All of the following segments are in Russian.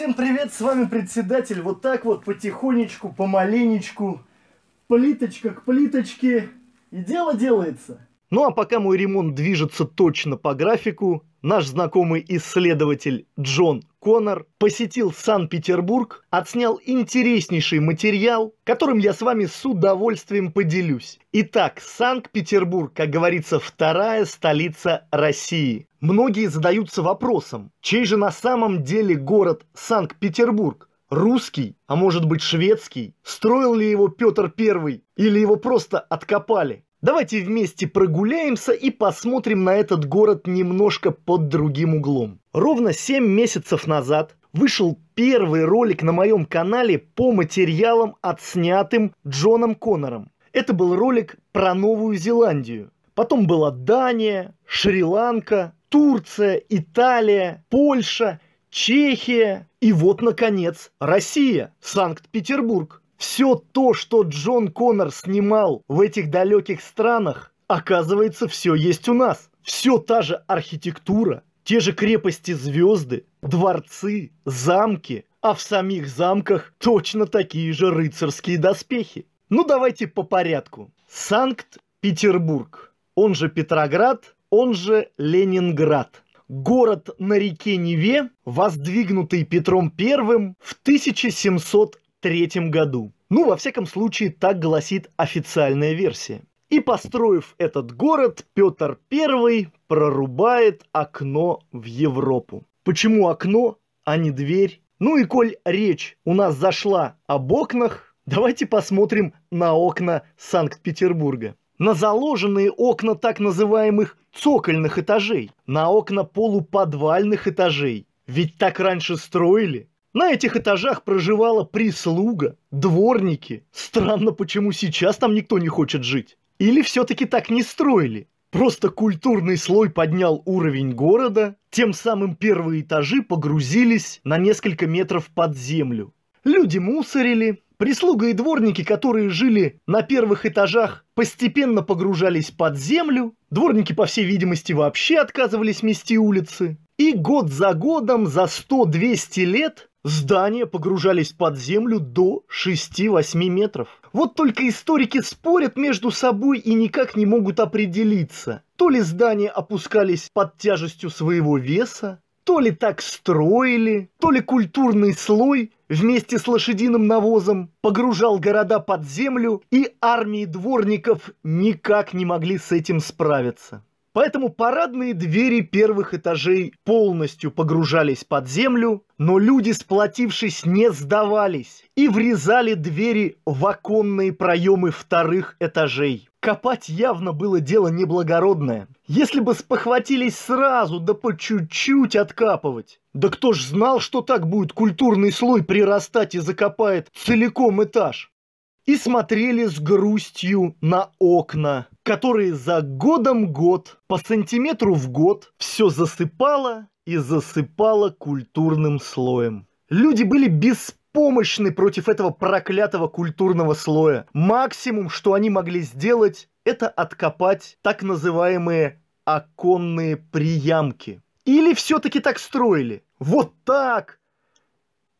Всем привет, с вами председатель. Вот так вот потихонечку, помаленечку, плиточка к плиточке, и дело делается. Ну а пока мой ремонт движется точно по графику, наш знакомый исследователь Джон Коннор посетил Санкт-Петербург, отснял интереснейший материал, которым я с вами с удовольствием поделюсь. Итак, Санкт-Петербург, как говорится, вторая столица России. Многие задаются вопросом, чей же на самом деле город Санкт-Петербург? Русский, а может быть шведский? Строил ли его Петр Первый или его просто откопали? Давайте вместе прогуляемся и посмотрим на этот город немножко под другим углом. Ровно 7 месяцев назад вышел первый ролик на моем канале по материалам, отснятым Джоном Коннором. Это был ролик про Новую Зеландию. Потом была Дания, Шри-Ланка, Турция, Италия, Польша, Чехия и вот, наконец, Россия, Санкт-Петербург. Все то, что Джон Коннор снимал в этих далеких странах, оказывается, все есть у нас. Все та же архитектура, те же крепости звезды, дворцы, замки, а в самих замках точно такие же рыцарские доспехи. Ну давайте по порядку. Санкт-Петербург, он же Петроград, он же Ленинград. Город на реке Неве, воздвигнутый Петром I в 1700 Третьем году. Ну, во всяком случае, так гласит официальная версия. И построив этот город, Петр I прорубает окно в Европу. Почему окно, а не дверь? Ну и коль речь у нас зашла об окнах, давайте посмотрим на окна Санкт-Петербурга. На заложенные окна так называемых цокольных этажей, на окна полуподвальных этажей. Ведь так раньше строили. На этих этажах проживала прислуга, дворники. Странно, почему сейчас там никто не хочет жить. Или все-таки так не строили? Просто культурный слой поднял уровень города, тем самым первые этажи погрузились на несколько метров под землю. Люди мусорили, прислуга и дворники, которые жили на первых этажах, постепенно погружались под землю, дворники, по всей видимости, вообще отказывались мести улицы, и год за годом, за 100-200 лет – Здания погружались под землю до 6-8 метров. Вот только историки спорят между собой и никак не могут определиться. То ли здания опускались под тяжестью своего веса, то ли так строили, то ли культурный слой вместе с лошадиным навозом погружал города под землю, и армии дворников никак не могли с этим справиться. Поэтому парадные двери первых этажей полностью погружались под землю, но люди, сплотившись, не сдавались и врезали двери в оконные проемы вторых этажей. Копать явно было дело неблагородное. Если бы спохватились сразу, да по чуть-чуть откапывать. Да кто ж знал, что так будет культурный слой прирастать и закопает целиком этаж? и смотрели с грустью на окна, которые за годом год, по сантиметру в год, все засыпало и засыпало культурным слоем. Люди были без беспомощны против этого проклятого культурного слоя. Максимум, что они могли сделать, это откопать так называемые оконные приямки. Или все-таки так строили? Вот так!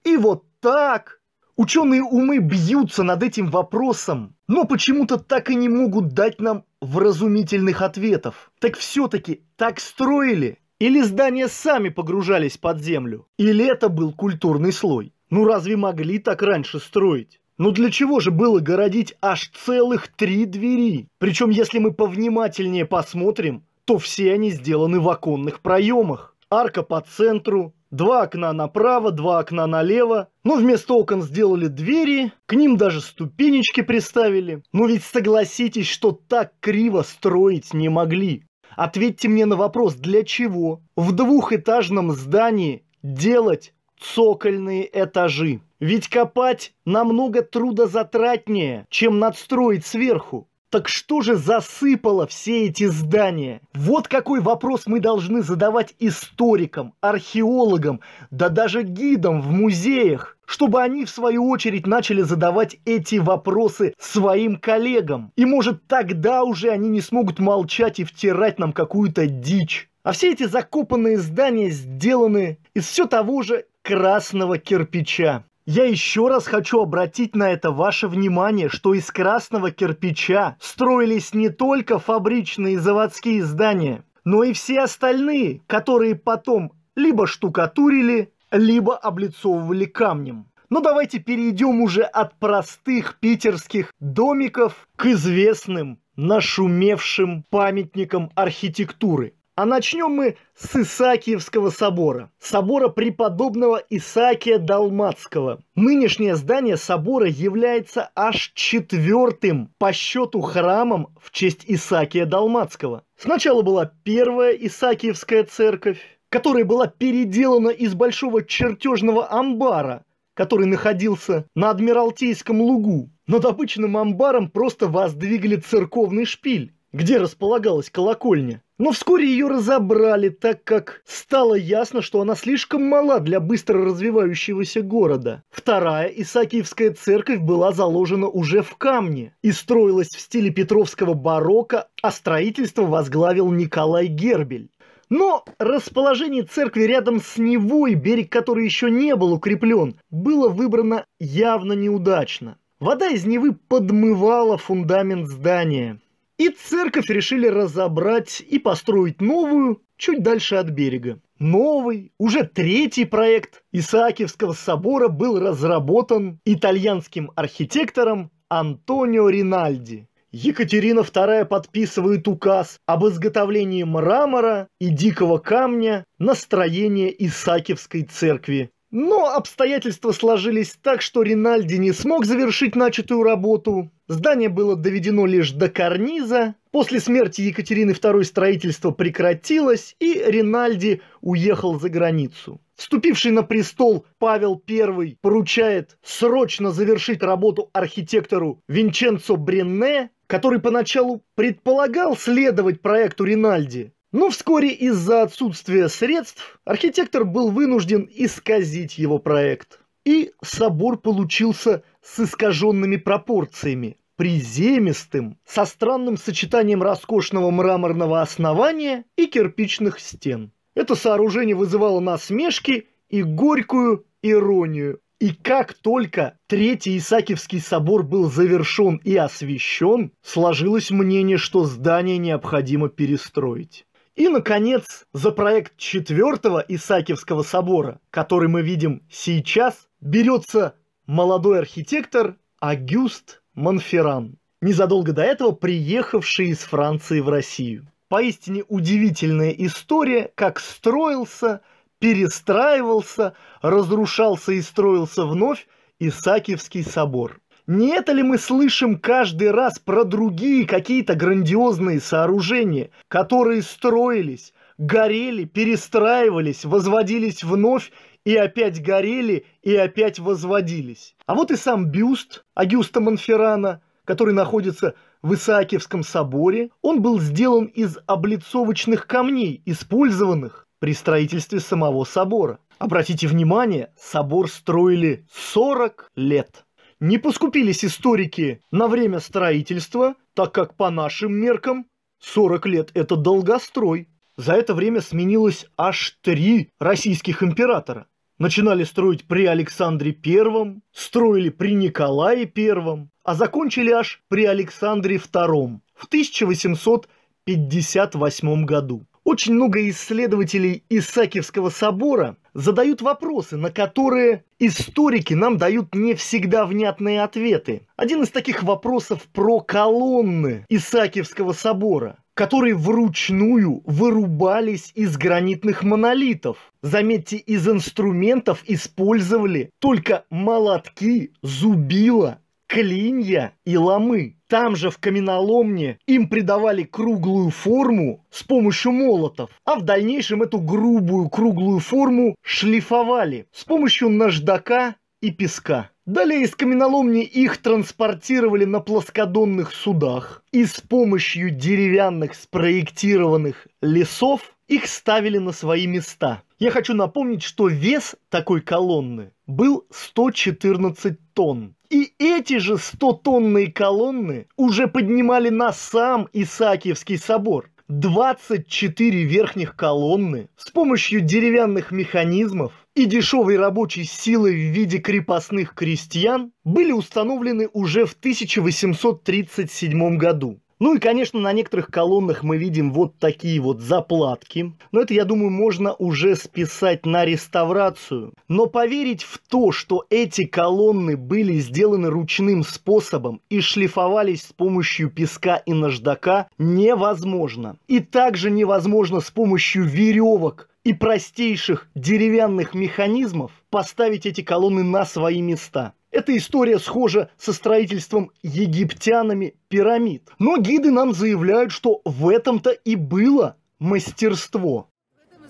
И вот так! Ученые умы бьются над этим вопросом, но почему-то так и не могут дать нам вразумительных ответов. Так все-таки так строили? Или здания сами погружались под землю? Или это был культурный слой? Ну разве могли так раньше строить? Ну для чего же было городить аж целых три двери? Причем если мы повнимательнее посмотрим, то все они сделаны в оконных проемах. Арка по центру, Два окна направо, два окна налево. Но ну, вместо окон сделали двери, к ним даже ступенечки приставили. Но ну, ведь согласитесь, что так криво строить не могли. Ответьте мне на вопрос, для чего в двухэтажном здании делать цокольные этажи? Ведь копать намного трудозатратнее, чем надстроить сверху. Так что же засыпало все эти здания? Вот какой вопрос мы должны задавать историкам, археологам, да даже гидам в музеях, чтобы они в свою очередь начали задавать эти вопросы своим коллегам. И может тогда уже они не смогут молчать и втирать нам какую-то дичь. А все эти закопанные здания сделаны из все того же красного кирпича. Я еще раз хочу обратить на это ваше внимание, что из красного кирпича строились не только фабричные и заводские здания, но и все остальные, которые потом либо штукатурили, либо облицовывали камнем. Но ну, давайте перейдем уже от простых питерских домиков к известным нашумевшим памятникам архитектуры. А начнем мы с Исаакиевского собора, собора преподобного Исаакия Далмацкого. Нынешнее здание собора является аж четвертым по счету храмом в честь Исаакия Далмацкого. Сначала была первая Исаакиевская церковь, которая была переделана из большого чертежного амбара, который находился на Адмиралтейском лугу. Над обычным амбаром просто воздвигли церковный шпиль, где располагалась колокольня. Но вскоре ее разобрали, так как стало ясно, что она слишком мала для быстро развивающегося города. Вторая Исаакиевская церковь была заложена уже в камне и строилась в стиле петровского барокко, а строительство возглавил Николай Гербель. Но расположение церкви рядом с Невой, берег которой еще не был укреплен, было выбрано явно неудачно. Вода из Невы подмывала фундамент здания. И церковь решили разобрать и построить новую чуть дальше от берега. Новый, уже третий проект Исаакиевского собора был разработан итальянским архитектором Антонио Ринальди. Екатерина II подписывает указ об изготовлении мрамора и дикого камня на строение Исаакиевской церкви но обстоятельства сложились так, что Ринальди не смог завершить начатую работу. Здание было доведено лишь до карниза. После смерти Екатерины II строительство прекратилось, и Ринальди уехал за границу. Вступивший на престол Павел I поручает срочно завершить работу архитектору Винченцо Бренне, который поначалу предполагал следовать проекту Ринальди, но вскоре из-за отсутствия средств архитектор был вынужден исказить его проект. И собор получился с искаженными пропорциями, приземистым, со странным сочетанием роскошного мраморного основания и кирпичных стен. Это сооружение вызывало насмешки и горькую иронию. И как только Третий Исаакиевский собор был завершен и освящен, сложилось мнение, что здание необходимо перестроить. И, наконец, за проект четвертого Исаакиевского собора, который мы видим сейчас, берется молодой архитектор Агюст Монферран, незадолго до этого приехавший из Франции в Россию. Поистине удивительная история, как строился, перестраивался, разрушался и строился вновь Исаакиевский собор. Не это ли мы слышим каждый раз про другие какие-то грандиозные сооружения, которые строились, горели, перестраивались, возводились вновь и опять горели и опять возводились? А вот и сам бюст Агюста Монферрана, который находится в Исаакиевском соборе, он был сделан из облицовочных камней, использованных при строительстве самого собора. Обратите внимание, собор строили 40 лет. Не поскупились историки на время строительства, так как по нашим меркам 40 лет – это долгострой. За это время сменилось аж три российских императора. Начинали строить при Александре Первом, строили при Николае Первом, а закончили аж при Александре Втором в 1858 году. Очень много исследователей Исаакиевского собора задают вопросы, на которые историки нам дают не всегда внятные ответы. Один из таких вопросов про колонны Исаакиевского собора которые вручную вырубались из гранитных монолитов. Заметьте, из инструментов использовали только молотки, зубила клинья и ломы. Там же в каменоломне им придавали круглую форму с помощью молотов, а в дальнейшем эту грубую круглую форму шлифовали с помощью наждака и песка. Далее из каменоломни их транспортировали на плоскодонных судах и с помощью деревянных спроектированных лесов их ставили на свои места. Я хочу напомнить, что вес такой колонны был 114 тонн. И эти же 100-тонные колонны уже поднимали на сам Исаакиевский собор. 24 верхних колонны с помощью деревянных механизмов и дешевой рабочей силы в виде крепостных крестьян были установлены уже в 1837 году. Ну и, конечно, на некоторых колоннах мы видим вот такие вот заплатки. Но это, я думаю, можно уже списать на реставрацию. Но поверить в то, что эти колонны были сделаны ручным способом и шлифовались с помощью песка и наждака, невозможно. И также невозможно с помощью веревок и простейших деревянных механизмов поставить эти колонны на свои места. Эта история схожа со строительством египтянами пирамид. Но гиды нам заявляют, что в этом-то и было мастерство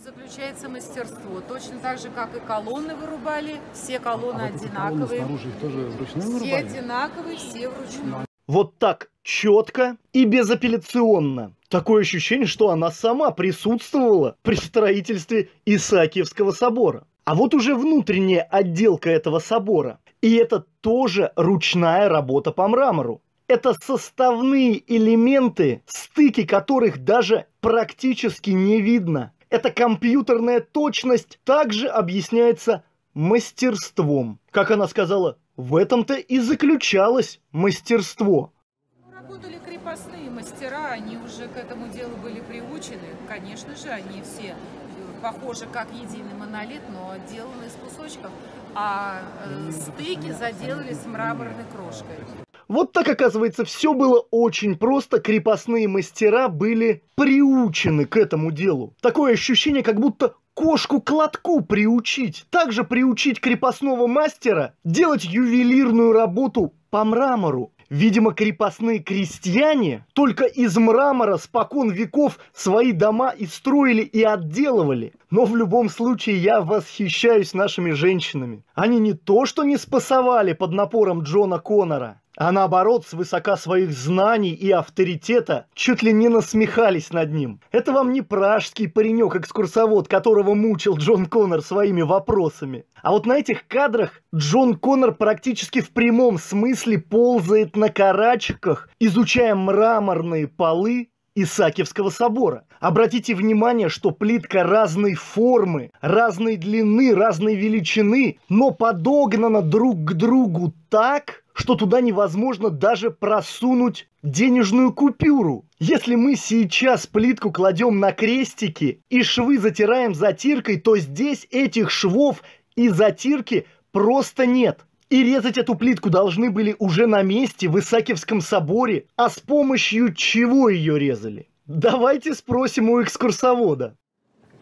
заключается мастерство. Точно так же, как и колонны вырубали, все колонны а одинаковые. Колонны снаружи их тоже вручную все вырубали? одинаковые, все вручную. Вот так четко и безапелляционно. Такое ощущение, что она сама присутствовала при строительстве Исаакиевского собора. А вот уже внутренняя отделка этого собора. И это тоже ручная работа по мрамору. Это составные элементы, стыки которых даже практически не видно. Эта компьютерная точность также объясняется мастерством. Как она сказала, в этом-то и заключалось мастерство. Работали крепостные мастера, они уже к этому делу были приучены. Конечно же, они все похожи как единый монолит, но отделаны из кусочков, а э, ну, стыки заделали с мраморной крошкой. Вот так, оказывается, все было очень просто, крепостные мастера были приучены к этому делу. Такое ощущение, как будто кошку кладку приучить. Также приучить крепостного мастера делать ювелирную работу по мрамору. Видимо, крепостные крестьяне только из мрамора спокон веков свои дома и строили, и отделывали. Но в любом случае я восхищаюсь нашими женщинами. Они не то что не спасовали под напором Джона Коннора, а наоборот, с высока своих знаний и авторитета чуть ли не насмехались над ним. Это вам не пражский паренек-экскурсовод, которого мучил Джон Коннор своими вопросами. А вот на этих кадрах Джон Коннор практически в прямом смысле ползает на карачках, изучая мраморные полы Исаакиевского собора. Обратите внимание, что плитка разной формы, разной длины, разной величины, но подогнана друг к другу так, что туда невозможно даже просунуть денежную купюру. Если мы сейчас плитку кладем на крестики и швы затираем затиркой, то здесь этих швов и затирки просто нет. И резать эту плитку должны были уже на месте в Исаакиевском соборе. А с помощью чего ее резали? Давайте спросим у экскурсовода.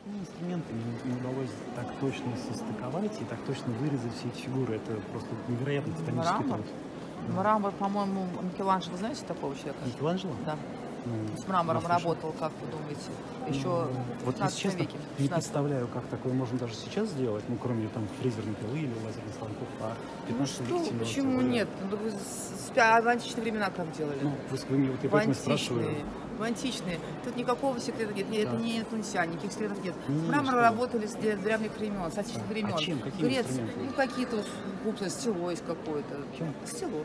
Ну, Инструменты не удалось так точно составить нарисовать и так точно вырезать все эти фигуры. Это просто невероятно титанический ну, Мрамор? труд. Да. Ну, Мрамор, по-моему, Микеланджело, знаете такого человека? Микеланджело? Да. Ну, С мрамором работал, как вы думаете, еще ну, в 15 вот, если честно, веке? 15. Не представляю, как такое можно даже сейчас сделать, ну, кроме там фрезерных пилы или лазерных станков, а 15 ну, что, Почему нет? Ну, в а античные времена как делали? Ну, вы, вы вот я поэтому спрашиваю мы античные. Тут никакого секрета нет, нет да. это не инопланетяне, никаких секретов нет. Не, Мрамор что? работали с древних времен, с античных а времен. А чем? Какие Греция, ну какие-то губки, стело из какой-то. Чем? Стело.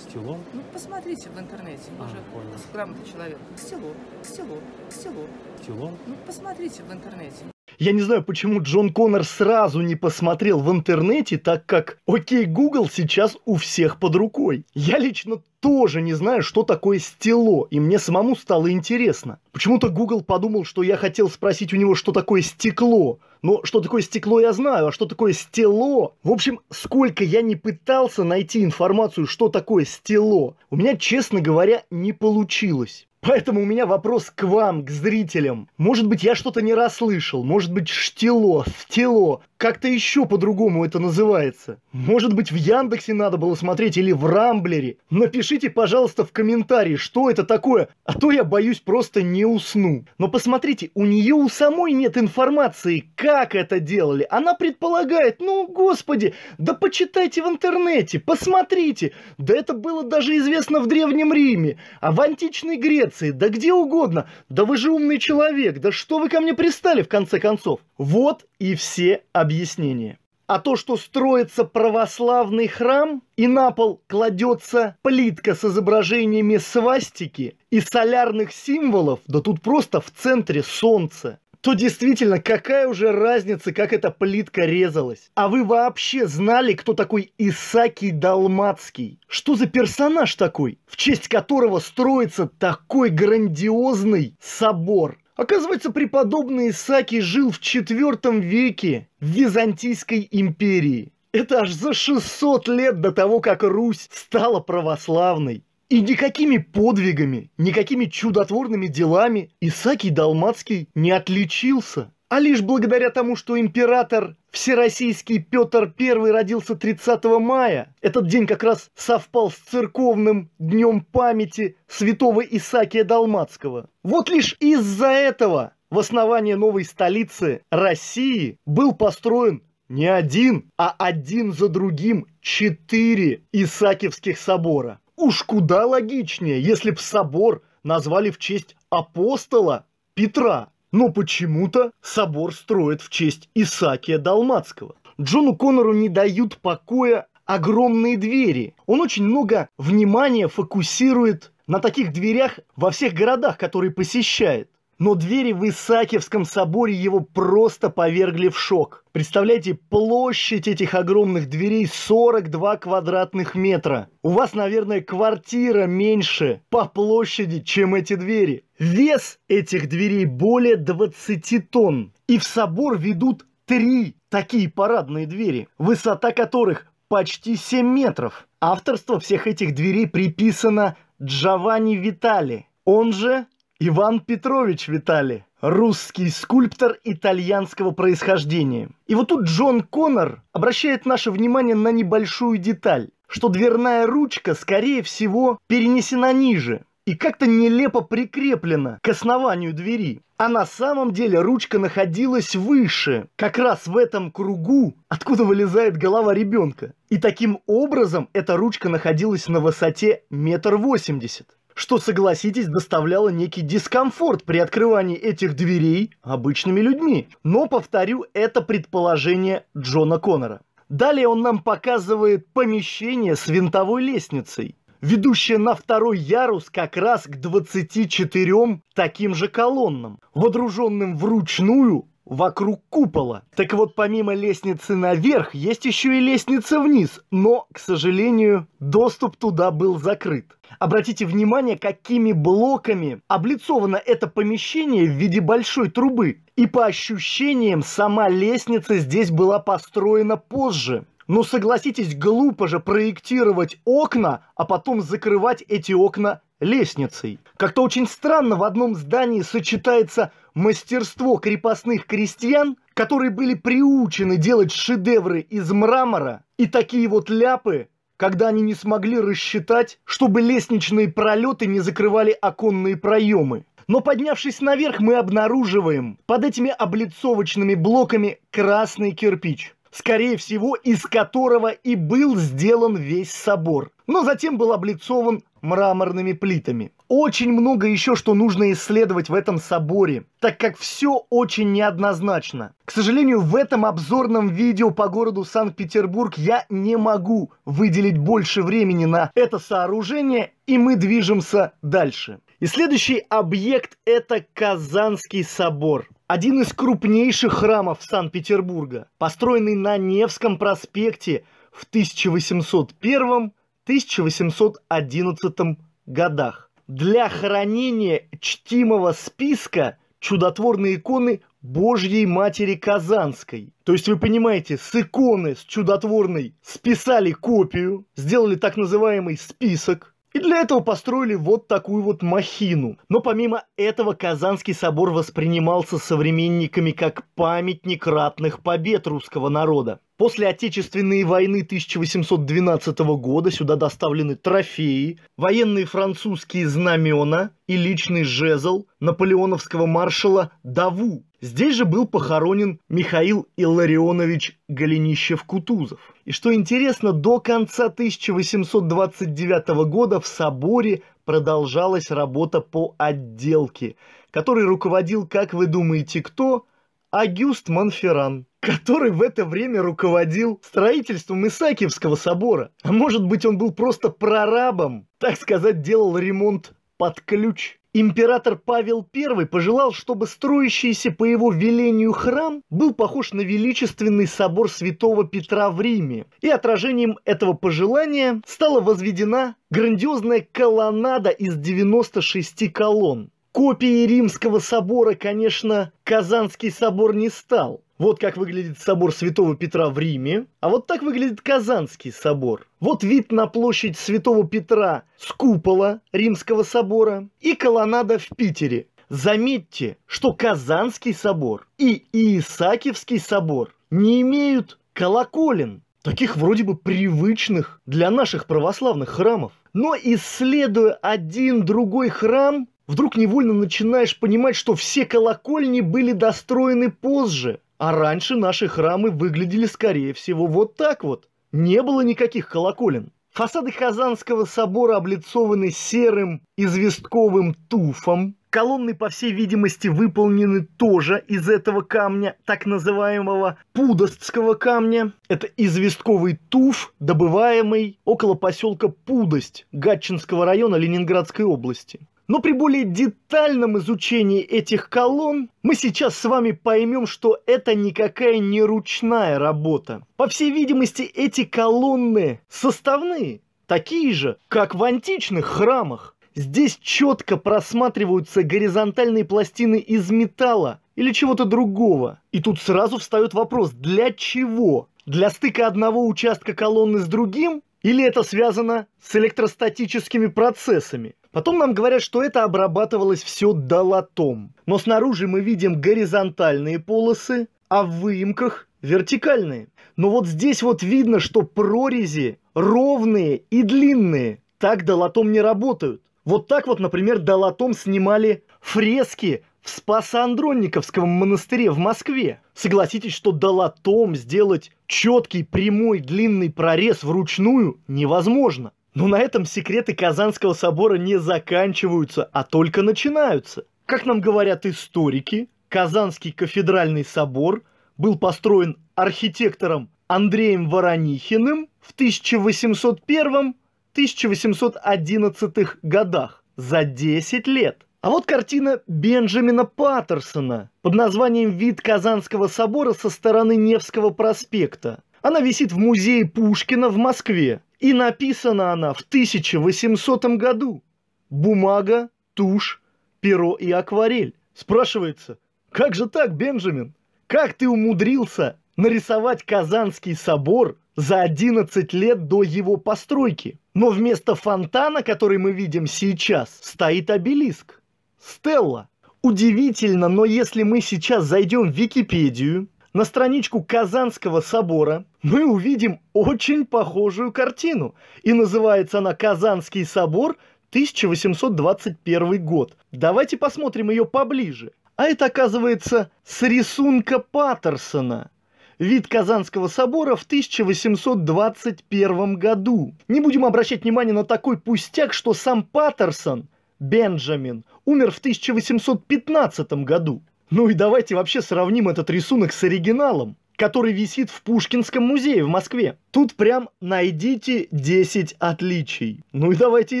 Стело? Ну, посмотрите в интернете, вы а, же понял. грамотный человек. Стело, стело, стело. Стело? Ну, посмотрите в интернете. Я не знаю, почему Джон Коннор сразу не посмотрел в интернете, так как «Окей, Google» сейчас у всех под рукой. Я лично тоже не знаю, что такое стело, и мне самому стало интересно. Почему-то Google подумал, что я хотел спросить у него, что такое стекло. Но что такое стекло я знаю, а что такое стело? В общем, сколько я не пытался найти информацию, что такое стело, у меня, честно говоря, не получилось. Поэтому у меня вопрос к вам, к зрителям. Может быть, я что-то не расслышал, может быть, штило, стело, как-то еще по-другому это называется. Может быть, в Яндексе надо было смотреть или в Рамблере. Напишите, пожалуйста, в комментарии, что это такое, а то я боюсь просто не усну. Но посмотрите, у нее у самой нет информации, как это делали. Она предполагает, ну, господи, да почитайте в интернете, посмотрите. Да это было даже известно в Древнем Риме, а в античной Греции Швеции, да где угодно. Да вы же умный человек, да что вы ко мне пристали в конце концов? Вот и все объяснения. А то, что строится православный храм, и на пол кладется плитка с изображениями свастики и солярных символов, да тут просто в центре солнце что действительно, какая уже разница, как эта плитка резалась? А вы вообще знали, кто такой Исаки Далмацкий? Что за персонаж такой, в честь которого строится такой грандиозный собор? Оказывается, преподобный Исаки жил в IV веке в Византийской империи. Это аж за 600 лет до того, как Русь стала православной. И никакими подвигами, никакими чудотворными делами Исаакий Далмацкий не отличился. А лишь благодаря тому, что император Всероссийский Петр I родился 30 мая. Этот день как раз совпал с церковным днем памяти святого Исаакия Далмацкого. Вот лишь из-за этого в основании новой столицы России был построен не один, а один за другим четыре Исаакиевских собора. Уж куда логичнее, если б собор назвали в честь апостола Петра. Но почему-то собор строят в честь Исаакия Далмацкого. Джону Коннору не дают покоя огромные двери. Он очень много внимания фокусирует на таких дверях во всех городах, которые посещает. Но двери в Исаакиевском соборе его просто повергли в шок. Представляете, площадь этих огромных дверей 42 квадратных метра. У вас, наверное, квартира меньше по площади, чем эти двери. Вес этих дверей более 20 тонн. И в собор ведут три такие парадные двери, высота которых почти 7 метров. Авторство всех этих дверей приписано Джованни Витали, он же Иван Петрович Витали, русский скульптор итальянского происхождения. И вот тут Джон Коннор обращает наше внимание на небольшую деталь, что дверная ручка, скорее всего, перенесена ниже и как-то нелепо прикреплена к основанию двери. А на самом деле ручка находилась выше, как раз в этом кругу, откуда вылезает голова ребенка. И таким образом эта ручка находилась на высоте метр восемьдесят что, согласитесь, доставляло некий дискомфорт при открывании этих дверей обычными людьми. Но, повторю, это предположение Джона Коннора. Далее он нам показывает помещение с винтовой лестницей, ведущее на второй ярус как раз к 24 таким же колоннам, водруженным вручную вокруг купола. Так вот, помимо лестницы наверх, есть еще и лестница вниз, но, к сожалению, доступ туда был закрыт. Обратите внимание, какими блоками облицовано это помещение в виде большой трубы. И по ощущениям, сама лестница здесь была построена позже. Но ну, согласитесь, глупо же проектировать окна, а потом закрывать эти окна лестницей. Как-то очень странно в одном здании сочетается мастерство крепостных крестьян, которые были приучены делать шедевры из мрамора и такие вот ляпы, когда они не смогли рассчитать, чтобы лестничные пролеты не закрывали оконные проемы. Но поднявшись наверх, мы обнаруживаем под этими облицовочными блоками красный кирпич – скорее всего, из которого и был сделан весь собор, но затем был облицован мраморными плитами. Очень много еще, что нужно исследовать в этом соборе, так как все очень неоднозначно. К сожалению, в этом обзорном видео по городу Санкт-Петербург я не могу выделить больше времени на это сооружение, и мы движемся дальше. И следующий объект – это Казанский собор. Один из крупнейших храмов Санкт-Петербурга, построенный на Невском проспекте в 1801-1811 годах. Для хранения чтимого списка чудотворной иконы Божьей Матери Казанской. То есть вы понимаете, с иконы с чудотворной списали копию, сделали так называемый список, и для этого построили вот такую вот махину. Но помимо этого Казанский собор воспринимался современниками как памятник ратных побед русского народа. После Отечественной войны 1812 года сюда доставлены трофеи, военные французские знамена и личный жезл наполеоновского маршала Даву. Здесь же был похоронен Михаил Илларионович Голенищев-Кутузов. И что интересно, до конца 1829 года в соборе продолжалась работа по отделке, которой руководил, как вы думаете, кто? Агюст Монферран который в это время руководил строительством Исаакиевского собора. А может быть, он был просто прорабом, так сказать, делал ремонт под ключ. Император Павел I пожелал, чтобы строящийся по его велению храм был похож на величественный собор святого Петра в Риме. И отражением этого пожелания стала возведена грандиозная колоннада из 96 колонн. Копией Римского собора, конечно, Казанский собор не стал – вот как выглядит собор Святого Петра в Риме, а вот так выглядит Казанский собор. Вот вид на площадь Святого Петра с купола Римского собора и колоннада в Питере. Заметьте, что Казанский собор и Иисакиевский собор не имеют колоколен, таких вроде бы привычных для наших православных храмов. Но исследуя один другой храм, вдруг невольно начинаешь понимать, что все колокольни были достроены позже, а раньше наши храмы выглядели, скорее всего, вот так вот. Не было никаких колоколен. Фасады Хазанского собора облицованы серым известковым туфом. Колонны, по всей видимости, выполнены тоже из этого камня, так называемого пудостского камня. Это известковый туф, добываемый около поселка Пудость Гатчинского района Ленинградской области. Но при более детальном изучении этих колонн мы сейчас с вами поймем, что это никакая не ручная работа. По всей видимости, эти колонны составные, такие же, как в античных храмах. Здесь четко просматриваются горизонтальные пластины из металла или чего-то другого. И тут сразу встает вопрос, для чего? Для стыка одного участка колонны с другим? Или это связано с электростатическими процессами? Потом нам говорят, что это обрабатывалось все долотом. Но снаружи мы видим горизонтальные полосы, а в выемках вертикальные. Но вот здесь вот видно, что прорези ровные и длинные. Так долотом не работают. Вот так вот, например, долотом снимали фрески в Спасо-Андронниковском монастыре в Москве. Согласитесь, что долотом сделать четкий прямой длинный прорез вручную невозможно. Но на этом секреты Казанского собора не заканчиваются, а только начинаются. Как нам говорят историки, Казанский кафедральный собор был построен архитектором Андреем Воронихиным в 1801-1811 годах за 10 лет. А вот картина Бенджамина Паттерсона под названием «Вид Казанского собора со стороны Невского проспекта». Она висит в музее Пушкина в Москве. И написана она в 1800 году. Бумага, тушь, перо и акварель. Спрашивается, как же так, Бенджамин? Как ты умудрился нарисовать Казанский собор за 11 лет до его постройки? Но вместо фонтана, который мы видим сейчас, стоит обелиск. Стелла. Удивительно, но если мы сейчас зайдем в Википедию на страничку Казанского собора, мы увидим очень похожую картину. И называется она «Казанский собор 1821 год». Давайте посмотрим ее поближе. А это, оказывается, с рисунка Паттерсона. Вид Казанского собора в 1821 году. Не будем обращать внимание на такой пустяк, что сам Паттерсон, Бенджамин, умер в 1815 году. Ну и давайте вообще сравним этот рисунок с оригиналом, который висит в Пушкинском музее в Москве. Тут прям найдите 10 отличий. Ну и давайте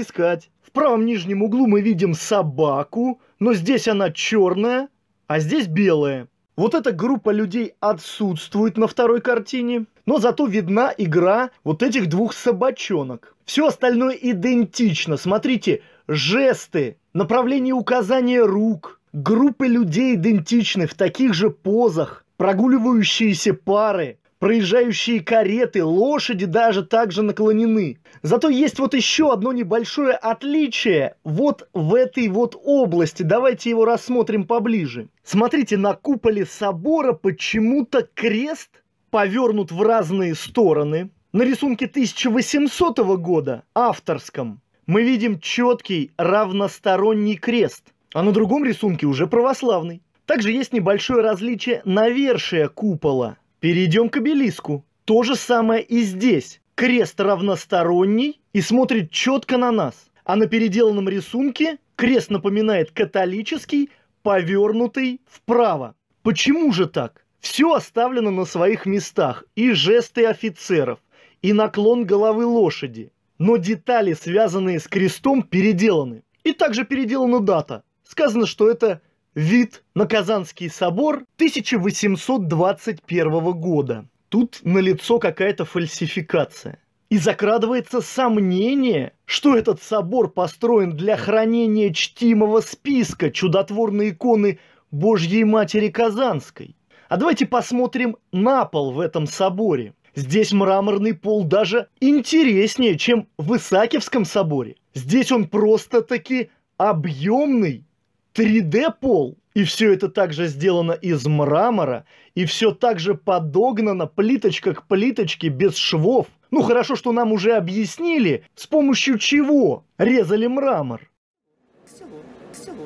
искать. В правом нижнем углу мы видим собаку, но здесь она черная, а здесь белая. Вот эта группа людей отсутствует на второй картине, но зато видна игра вот этих двух собачонок. Все остальное идентично. Смотрите, жесты, направление указания рук – Группы людей идентичны в таких же позах, прогуливающиеся пары, проезжающие кареты, лошади даже также наклонены. Зато есть вот еще одно небольшое отличие вот в этой вот области. Давайте его рассмотрим поближе. Смотрите, на куполе собора почему-то крест повернут в разные стороны. На рисунке 1800 года, авторском, мы видим четкий равносторонний крест – а на другом рисунке уже православный. Также есть небольшое различие навершия купола. Перейдем к обелиску. То же самое и здесь. Крест равносторонний и смотрит четко на нас. А на переделанном рисунке крест напоминает католический, повернутый вправо. Почему же так? Все оставлено на своих местах. И жесты офицеров, и наклон головы лошади. Но детали, связанные с крестом, переделаны. И также переделана дата сказано, что это вид на Казанский собор 1821 года. Тут налицо какая-то фальсификация. И закрадывается сомнение, что этот собор построен для хранения чтимого списка чудотворной иконы Божьей Матери Казанской. А давайте посмотрим на пол в этом соборе. Здесь мраморный пол даже интереснее, чем в Исаакиевском соборе. Здесь он просто-таки объемный 3D пол, и все это также сделано из мрамора, и все также подогнано плиточка к плиточке без швов. Ну хорошо, что нам уже объяснили, с помощью чего резали мрамор. Село, село.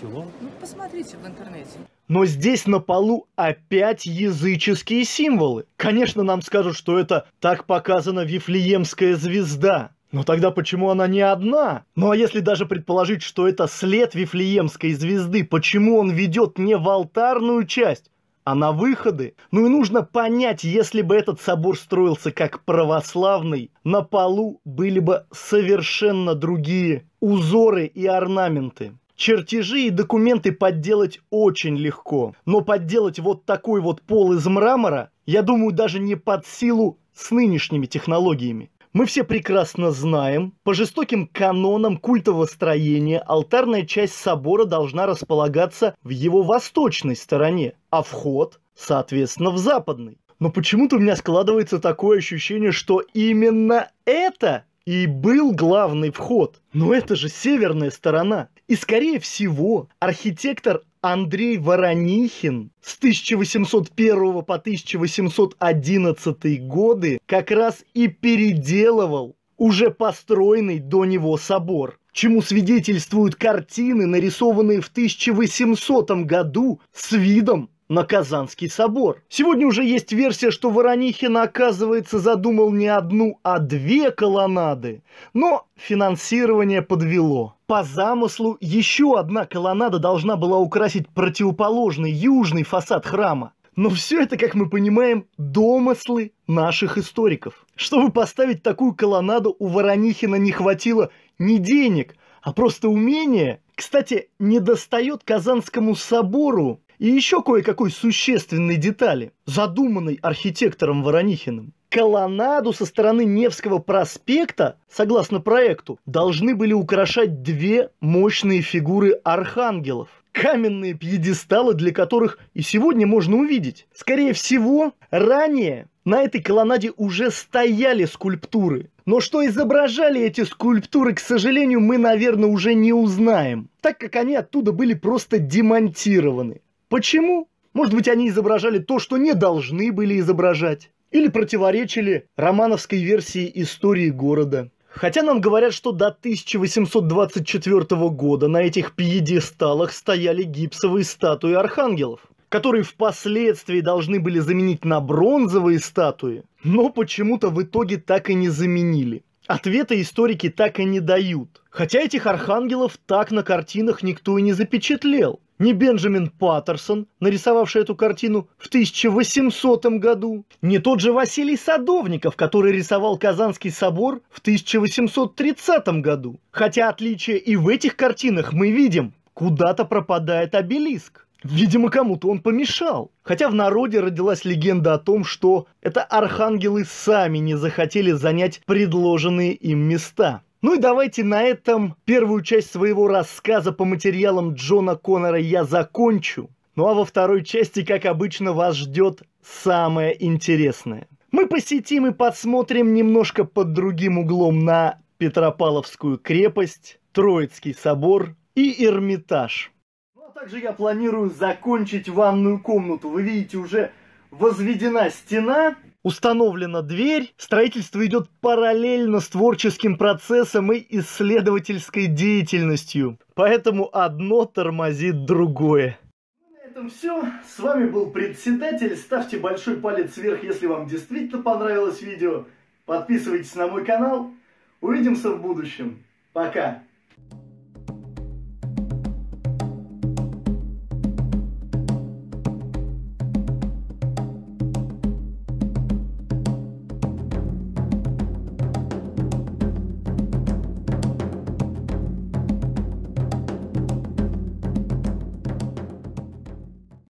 Село? Ну, посмотрите в интернете. Но здесь на полу опять языческие символы. Конечно, нам скажут, что это так показана Вифлеемская звезда. Но тогда почему она не одна? Ну а если даже предположить, что это след Вифлеемской звезды, почему он ведет не в алтарную часть, а на выходы? Ну и нужно понять, если бы этот собор строился как православный, на полу были бы совершенно другие узоры и орнаменты. Чертежи и документы подделать очень легко, но подделать вот такой вот пол из мрамора, я думаю, даже не под силу с нынешними технологиями мы все прекрасно знаем, по жестоким канонам культового строения алтарная часть собора должна располагаться в его восточной стороне, а вход, соответственно, в западной. Но почему-то у меня складывается такое ощущение, что именно это и был главный вход. Но это же северная сторона. И, скорее всего, архитектор Андрей Воронихин с 1801 по 1811 годы как раз и переделывал уже построенный до него собор чему свидетельствуют картины, нарисованные в 1800 году с видом на Казанский собор. Сегодня уже есть версия, что Воронихин, оказывается, задумал не одну, а две колоннады. Но финансирование подвело. По замыслу, еще одна колоннада должна была украсить противоположный южный фасад храма. Но все это, как мы понимаем, домыслы наших историков. Чтобы поставить такую колоннаду, у Воронихина не хватило ни денег, а просто умения. Кстати, недостает Казанскому собору и еще кое-какой существенной детали, задуманной архитектором Воронихиным. колонаду со стороны Невского проспекта, согласно проекту, должны были украшать две мощные фигуры архангелов каменные пьедесталы, для которых и сегодня можно увидеть. Скорее всего, ранее на этой колоннаде уже стояли скульптуры. Но что изображали эти скульптуры, к сожалению, мы, наверное, уже не узнаем, так как они оттуда были просто демонтированы. Почему? Может быть, они изображали то, что не должны были изображать. Или противоречили романовской версии истории города. Хотя нам говорят, что до 1824 года на этих пьедесталах стояли гипсовые статуи архангелов, которые впоследствии должны были заменить на бронзовые статуи, но почему-то в итоге так и не заменили. Ответа историки так и не дают. Хотя этих архангелов так на картинах никто и не запечатлел ни Бенджамин Паттерсон, нарисовавший эту картину в 1800 году, не тот же Василий Садовников, который рисовал Казанский собор в 1830 году. Хотя отличие и в этих картинах мы видим, куда-то пропадает обелиск. Видимо, кому-то он помешал. Хотя в народе родилась легенда о том, что это архангелы сами не захотели занять предложенные им места. Ну и давайте на этом первую часть своего рассказа по материалам Джона Коннора я закончу. Ну а во второй части, как обычно, вас ждет самое интересное. Мы посетим и посмотрим немножко под другим углом на Петропавловскую крепость, Троицкий собор и Эрмитаж. Ну а также я планирую закончить ванную комнату. Вы видите, уже возведена стена, установлена дверь, строительство идет параллельно с творческим процессом и исследовательской деятельностью. Поэтому одно тормозит другое. На этом все. С вами был председатель. Ставьте большой палец вверх, если вам действительно понравилось видео. Подписывайтесь на мой канал. Увидимся в будущем. Пока.